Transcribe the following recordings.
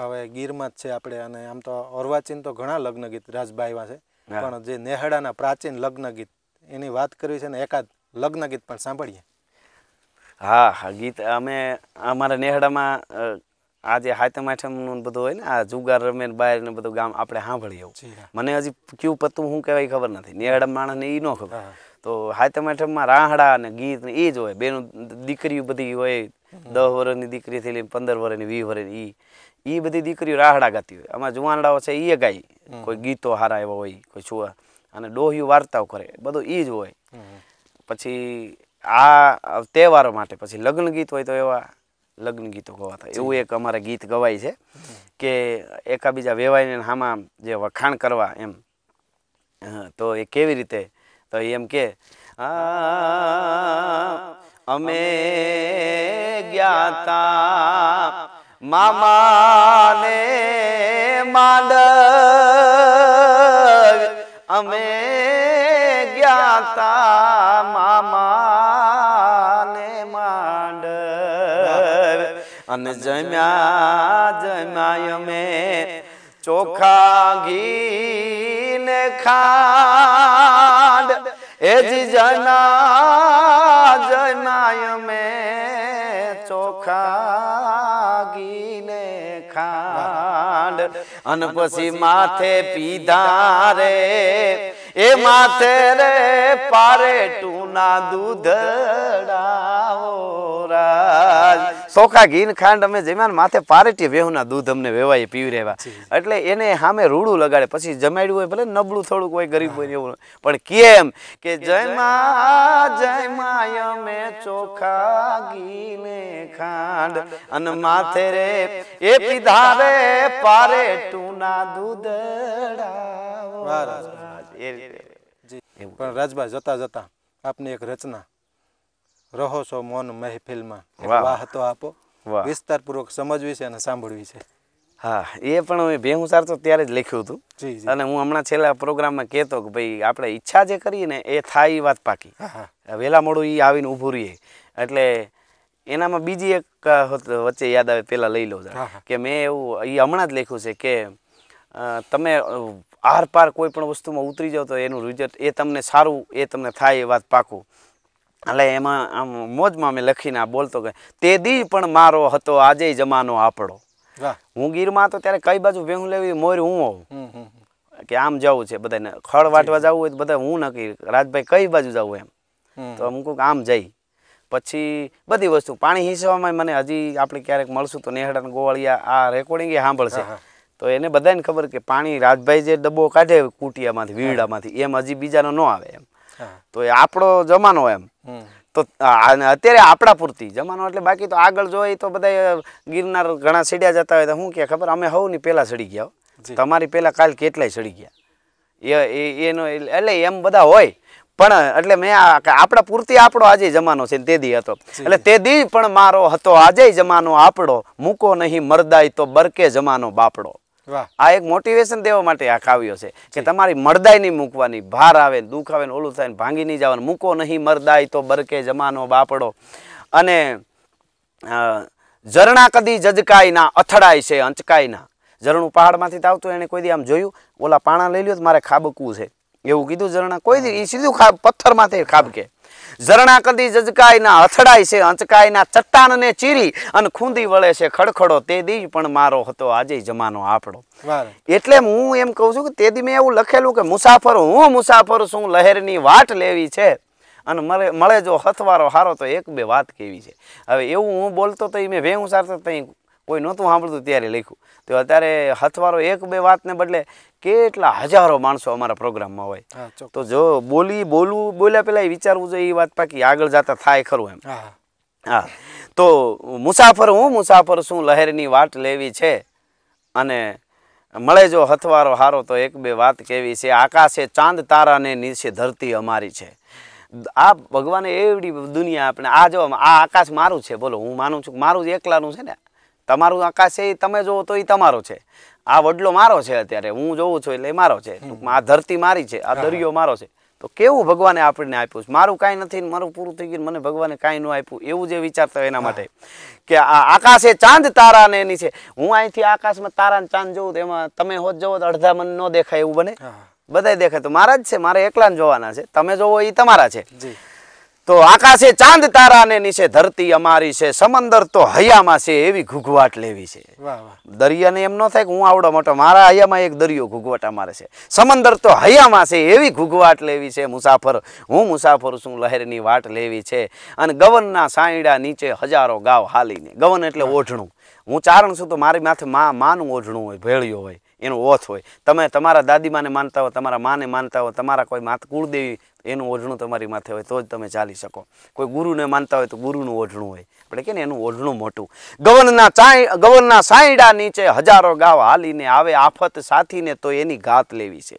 હવે ગીરમાં જ છે આપણે અને આમ તો અર્વાચીન તો ઘણા લગ્ન ગીત રાજબાઈવા છે પણ જે નેહડાના પ્રાચીન લગ્ન ગીત એની વાત કરવી છે ને એકાદ લગ્ન ગીત પણ સાંભળીએ હા હા ગીત અમે અમારા નેહડામાં આ જે હાથમ આઠમનું બધું હોય ને આ જુગાર રમે બહાર ને બધું ગામ આપણે સાંભળીએ એવું મને હજી ક્યુ પતું શું કહેવાય ખબર નથી નેહડા માણસને એ ન ખબર તો હાથમ આઠમમાં રાહડા અને ગીત ને એ જ હોય બેનું દીકરીઓ બધી હોય દસ વર્ષની દીકરી થઈ લઈને પંદર વર્ષની વીસ વર્ષની ઈ ઈ બધી દીકરીઓ રાહડા ગાતી હોય આમાં જુવાનડાઓ છે એ ગાય કોઈ ગીતો હારા એવા હોય કોઈ છુઆ અને ડોહ્યું વાર્તાઓ કરે બધું એ જ હોય પછી આ તહેવારો માટે પછી લગ્ન ગીત હોય તો એવા લગ્ન ગીતો ગવાતા એવું એક અમારે ગીત ગવાય છે કે એકાબીજા વેવાઈને હામાં જે વખાણ કરવા એમ તો એ કેવી રીતે તો એમ કે આ અમે જ્ઞાતા મામાને માંડવ અમે જ્ઞાતા મામાને માંડ અને જમ્યા જમ્યા અમે ચોખા ઘી ને ખાડ એ જ જના સાય મેં ચોખા ગીને ખાંડ અને પછી માથે પીધા રે એ માથે રે પારે ટુ ના દૂધડા સોખા ઘીન ખાંડ અમે જમ્યા માથે પારેટી વેહુના દૂધ અમને વેવાય પીવી રહેવા એટલે એને સામે રૂડું લગાડે પછી જમાડ્યું હોય ભલે નબળું થોડુંક હોય ગરીબ હોય એવું પણ કેમ કે જયમા જયમા અમે ચોખા ઘીને ખાંડ અને માથે રે એ પીધારે પારે ટુના દૂધડા પણ રાજભાઈ જતા જતા આપની એક રચના રહો છો મૌન મહેફિલમાં વાહ તો આપો વિસ્તારપૂર્વક સમજવી છે અને સાંભળવી છે હા એ પણ હું હું ભેહું તો ત્યારે જ લખ્યું હતું અને હું હમણાં છેલ્લા પ્રોગ્રામમાં કહેતો કે ભાઈ આપણે ઈચ્છા જે કરીએ ને એ થાય એ વાત પાકી વહેલા મોડું એ આવીને ઊભું રહીએ એટલે એનામાં બીજી એક વચ્ચે યાદ આવે પહેલાં લઈ લો કે મેં એવું એ હમણાં જ લખ્યું છે કે તમે આર પાર કોઈ પણ વસ્તુમાં ઉતરી જાઓ તો એનું રિઝલ્ટ એ તમને સારું એ તમને થાય એ વાત પાકું એટલે એમાં આમ મોજમાં મેં લખીને આ બોલતો કે તે દી પણ મારો હતો આજે જમાનો આપડો હું ગીરમાં તો ત્યારે કઈ બાજુ ભેહું લેવી મોર હું હોઉં કે આમ જવું છે બધાને ખળ વાટવા જવું હોય તો બધા હું નક્કી રાજભાઈ કઈ બાજુ જવું એમ તો અમુક આમ જઈ પછી બધી વસ્તુ પાણી હિંચવામાં મને હજી આપણે ક્યારેક મળશું તો નેહડા ગોવાળિયા આ રેકોર્ડિંગ એ સાંભળશે તો એને બધાને ખબર કે પાણી રાજભાઈ જે ડબ્બો કાઢે કુટિયામાંથી વીડામાંથી એમ હજી બીજાનો ન આવે એમ તો એ આપણો જમાનો એમ તો અત્યારે આપણા પૂરતી જમાનો એટલે બાકી તો આગળ જોઈએ તો બધા ગિરનાર ઘણા સડ્યા જતા હોય તો શું કે ખબર અમે હવ ની પહેલાં સડી ગયા તમારી પહેલાં કાલ કેટલાય સડી ગયા એ એનો એટલે એમ બધા હોય પણ એટલે મેં આપણા પૂરતી આપણો આજે જમાનો છે તે દી હતો એટલે તે દી પણ મારો હતો આજે જમાનો આપણો મૂકો નહીં મરદાય તો બરકે જમાનો બાપડો આ એક મોટિવેશન દેવા માટે આ કાવ્યો છે કે તમારી મરદાઈ નહીં મૂકવાની ભાર આવે ને દુઃખ આવે ને ઓલું થાય ને ભાંગી નહીં જવાનું મૂકો નહીં મરદાય તો બરકે જમાનો બાપડો અને ઝરણા કદી ના અથડાય છે અંચકાય ના ઝરણું પહાડમાંથી આવતું એણે કોઈ દી આમ જોયું ઓલા પાણા લઈ લ્યો તો મારે ખાબકવું છે એવું કીધું ઝરણા કોઈ દી એ સીધું પથ્થરમાંથી ખાબકે ઝરણા કદી જજકાયના અથડાય છે અંચકાયના ચટ્ટાનને ચીરી અને ખૂંદી વળે છે ખડખડો તે દી પણ મારો હતો આજે જમાનો આપડો એટલે હું એમ કહું છું કે તે દી મેં એવું લખેલું કે મુસાફર હું મુસાફર છું લહેરની વાટ લેવી છે અને મળે મળે જો હથવારો હારો તો એક બે વાત કેવી છે હવે એવું હું બોલતો તો એ મેં વેહું સારતો ત્યાં કોઈ નહોતું સાંભળતું ત્યારે લખ્યું તો અત્યારે હથવારો એક બે વાતને બદલે કેટલા હજારો માણસો અમારા પ્રોગ્રામમાં હોય તો જો બોલી બોલવું બોલ્યા પહેલાં વિચારવું જોઈએ એ વાત પાકી આગળ જતા થાય ખરું એમ હા તો મુસાફર હું મુસાફર શું લહેરની વાટ લેવી છે અને મળે જો હથવારો હારો તો એક બે વાત કેવી છે આકાશે ચાંદ તારાને નીચે ધરતી અમારી છે આ ભગવાને એવડી દુનિયા આપણે આ જો આ આકાશ મારું છે બોલો હું માનું છું મારું જ એકલાનું છે ને તમારું આકાશ છે એ તમે જોવો તો એ તમારો છે આ વડલો મારો છે અત્યારે હું જોઉં છું એટલે મારો છે આ ધરતી મારી છે આ દરિયો મારો છે તો કેવું ભગવાને આપણને આપ્યું મારું કાંઈ નથી મારું પૂરું થઈ ગયું મને ભગવાને કાંઈ ન આપ્યું એવું જે વિચારતા એના માટે કે આ આકાશે ચાંદ તારા ને એની છે હું અહીંથી આકાશમાં તારા ને ચાંદ જોઉં એમાં તમે હોત જોવો તો અડધા મન ન દેખાય એવું બને બધા દેખાય તો મારા જ છે મારે એકલા જોવાના છે તમે જોવો એ તમારા છે તો આકાશે ચાંદ તારા ને નીચે ધરતી અમારી છે સમંદર તો હૈયામાં છે એવી ઘૂઘવાટ લેવી છે દરિયાને એમ ન થાય કે હું આવડો મોટો મારા હૈયામાં એક દરિયો ઘૂઘવાટ અમારે છે સમંદર તો હૈયામાં છે એવી ઘૂઘવાટ લેવી છે મુસાફર હું મુસાફર છું લહેરની વાટ લેવી છે અને ગવનના સાયડા નીચે હજારો ગાવ હાલીને ગવન એટલે ઓઢણું હું ચારણ છું તો મારી માથે મા માનું ઓઢણું હોય ભેળિયો હોય એનું ઓથ હોય તમે તમારા દાદીમાને માનતા હો તમારા માને માનતા હો તમારા કોઈ માત કુળદેવી એનું ઓઢણું તમારી માથે હોય તો જ તમે ચાલી શકો કોઈ ગુરુને માનતા હોય તો ગુરુનું ઓઢણું હોય આપણે કે ને એનું ઓઢણું મોટું ગવનના ચાય ગવનના સાયડા નીચે હજારો ગાવ હાલીને આવે આફત સાથીને તો એની ઘાત લેવી છે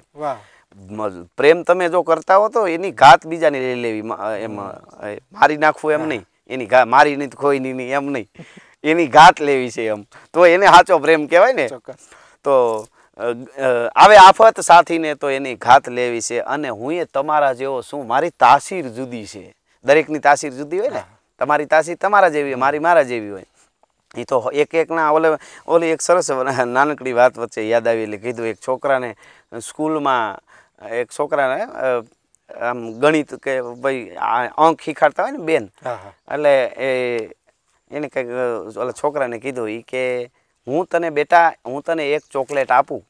પ્રેમ તમે જો કરતા હો તો એની ઘાત બીજાને લઈ લેવી એમ મારી નાખવું એમ નહીં એની મારી નહીં ખોઈ નહીં એમ નહીં એની ઘાત લેવી છે એમ તો એને સાચો પ્રેમ કહેવાય ને તો આવે આફત સાથીને તો એની ઘાત લેવી છે અને હું એ તમારા જેવો શું મારી તાસીર જુદી છે દરેકની તાસીર જુદી હોય ને તમારી તાસીર તમારા જેવી હોય મારી મારા જેવી હોય એ તો એક એકના ઓલે ઓલી એક સરસ નાનકડી વાત વચ્ચે યાદ આવી એટલે કીધું એક છોકરાને સ્કૂલમાં એક છોકરાને આમ ગણિત કે ભાઈ અંક શીખાડતા હોય ને બેન એટલે એ એને કંઈક ઓલા છોકરાને કીધું એ કે હું તને બેટા હું તને એક ચોકલેટ આપું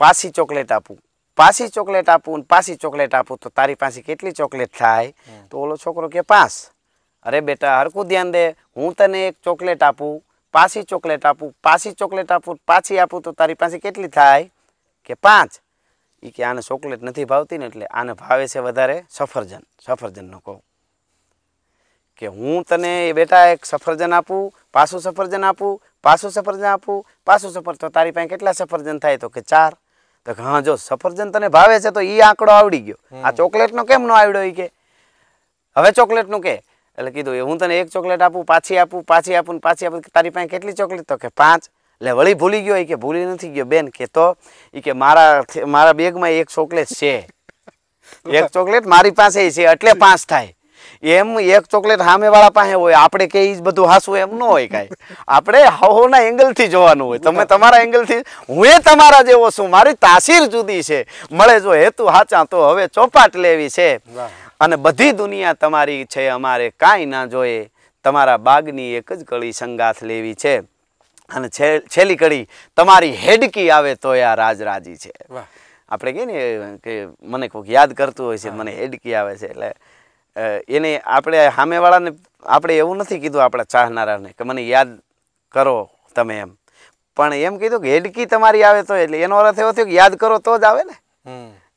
પાસી ચોકલેટ આપું પાસી ચોકલેટ આપું પાસી ચોકલેટ આપું તો તારી પાસે કેટલી ચોકલેટ થાય તો ઓલો છોકરો કે પાંચ અરે બેટા હરકું ધ્યાન દે હું તને એક ચોકલેટ આપું પાસી ચોકલેટ આપું પાસી ચોકલેટ આપું પાછી આપું તો તારી પાસે કેટલી થાય કે પાંચ એ કે આને ચોકલેટ નથી ભાવતી ને એટલે આને ભાવે છે વધારે સફરજન સફરજનનો કહું કે હું તને બેટા એક સફરજન આપું પાછું સફરજન આપું પાછું સફરજન આપું પાછું સફર તો તારી પાસે કેટલા સફરજન થાય તો કે ચાર તો હા જો સફરજન તને ભાવે છે તો એ આંકડો આવડી ગયો આ ચોકલેટનો કેમ નો આવડ્યો એ કે હવે ચોકલેટનું કે એટલે કીધું એ હું તને એક ચોકલેટ આપું પાછી આપું પાછી આપું પાછી આપું તારી પાસે કેટલી ચોકલેટ તો કે પાંચ એટલે વળી ભૂલી ગયો એ કે ભૂલી નથી ગયો બેન કે તો એ કે મારા મારા બેગમાં એક ચોકલેટ છે એક ચોકલેટ મારી પાસે છે એટલે પાંચ થાય એમ એક ચોકલેટ સામેવાળા પાસે હોય આપણે કે એ બધું હાસવું એમ ન હોય કાંઈ આપણે હવોના એંગલથી જોવાનું હોય તમે તમારા એંગલથી હું એ તમારા જેવો છું મારી તાસીર જુદી છે મળે જો હેતુ હાચા તો હવે ચોપાટ લેવી છે અને બધી દુનિયા તમારી છે અમારે કાંઈ ના જોઈએ તમારા બાગની એક જ કળી સંગાથ લેવી છે અને છેલ્લી કડી તમારી હેડકી આવે તો આ રાજરાજી છે આપણે કહીએ ને કે મને કોઈક યાદ કરતું હોય છે મને હેડકી આવે છે એટલે એને આપણે સામેવાળાને આપણે એવું નથી કીધું આપણા ચાહનારાને કે મને યાદ કરો તમે એમ પણ એમ કીધું કે હેડકી તમારી આવે તો એટલે એનો અર્થ એવો થયો કે યાદ કરો તો જ આવે ને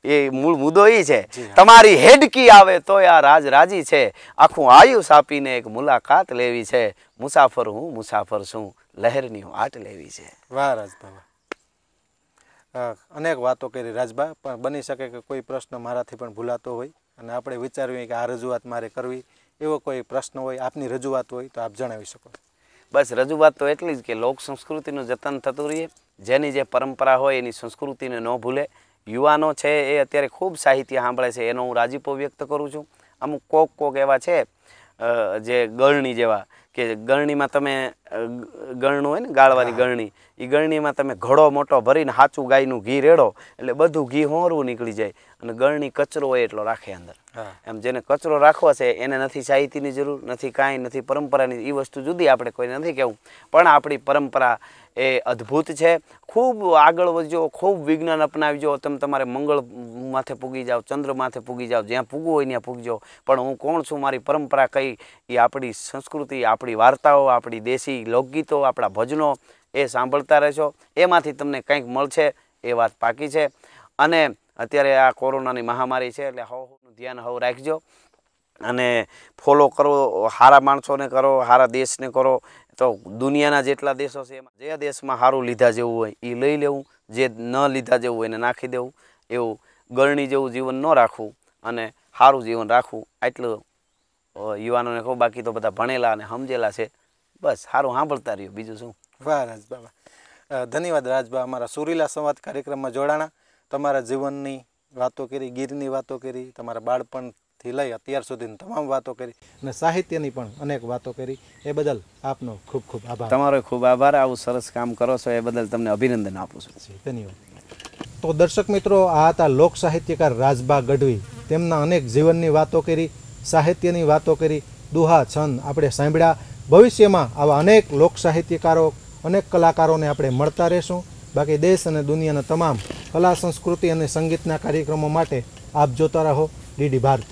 એ મૂળ મુદ્દો એ છે તમારી હેડકી આવે તો આ રાજ રાજી છે આખું આયુષ આપીને એક મુલાકાત લેવી છે મુસાફર હું મુસાફર છું લહેરની વાટ લેવી છે વાહ રાજભા અનેક વાતો કરી રાજભા પણ બની શકે કે કોઈ પ્રશ્ન મારાથી પણ ભૂલાતો હોય અને આપણે વિચાર્યું કે આ રજૂઆત મારે કરવી એવો કોઈ પ્રશ્ન હોય આપની રજૂઆત હોય તો આપ જણાવી શકો બસ રજૂઆત તો એટલી જ કે લોક સંસ્કૃતિનું જતન થતું રહીએ જેની જે પરંપરા હોય એની સંસ્કૃતિને ન ભૂલે યુવાનો છે એ અત્યારે ખૂબ સાહિત્ય સાંભળે છે એનો હું રાજીપો વ્યક્ત કરું છું અમુક કોક કોક એવા છે જે ગળણી જેવા કે ગળણીમાં તમે ગળણું હોય ને ગાળવાની ગળણી એ ગળણીમાં તમે ઘડો મોટો ભરીને સાચું ગાયનું ઘી રેડો એટલે બધું ઘી હોરું નીકળી જાય અને ગળણી કચરો હોય એટલો રાખે અંદર એમ જેને કચરો રાખવો છે એને નથી સાહિત્યની જરૂર નથી કાંઈ નથી પરંપરાની એ વસ્તુ જુદી આપણે કોઈ નથી કહેવું પણ આપણી પરંપરા એ અદ્ભુત છે ખૂબ આગળ વધજો ખૂબ વિજ્ઞાન અપનાવજો તમે તમારે મંગળ માથે પૂગી જાઓ ચંદ્ર માથે પૂગી જાઓ જ્યાં પૂગવું હોય ત્યાં પૂગજો પણ હું કોણ છું મારી પરંપરા કઈ એ આપણી સંસ્કૃતિ આપણી વાર્તાઓ આપણી દેશી લોકગીતો આપણા ભજનો એ સાંભળતા રહેશો એમાંથી તમને કંઈક મળશે એ વાત પાકી છે અને અત્યારે આ કોરોનાની મહામારી છે એટલે હવનું ધ્યાન હવ રાખજો અને ફોલો કરો સારા માણસોને કરો સારા દેશને કરો તો દુનિયાના જેટલા દેશો છે એમાં જે દેશમાં સારું લીધા જેવું હોય એ લઈ લેવું જે ન લીધા જેવું હોય એને નાખી દેવું એવું ગરણી જેવું જીવન ન રાખવું અને સારું જીવન રાખવું આટલું યુવાનોને કહું બાકી તો બધા ભણેલા અને સમજેલા છે બસ સારું સાંભળતા રહ્યું બીજું શું વાહ રાજબાબા ધન્યવાદ રાજભા અમારા સુરીલા સંવાદ કાર્યક્રમમાં જોડાણા તમારા જીવનની વાતો કરી ગીરની વાતો કરી તમારા બાળપણથી લઈ અત્યાર સુધીની તમામ વાતો કરી અને સાહિત્યની પણ અનેક વાતો કરી એ બદલ આપનો ખૂબ ખૂબ આભાર તમારો ખૂબ આભાર આવું સરસ કામ કરો છો એ બદલ તમને અભિનંદન આપું છું ધન્યવાદ તો દર્શક મિત્રો આ હતા લોક સાહિત્યકાર રાજબા ગઢવી તેમના અનેક જીવનની વાતો કરી સાહિત્યની વાતો કરી દુહા છંદ આપણે સાંભળ્યા ભવિષ્યમાં આવા અનેક લોક સાહિત્યકારો અનેક કલાકારોને આપણે મળતા રહેશું બાકી દેશ અને દુનિયાના તમામ કલા સંસ્કૃતિ અને સંગીતના કાર્યક્રમો માટે આપ જોતા રહો ડીડી ભારતી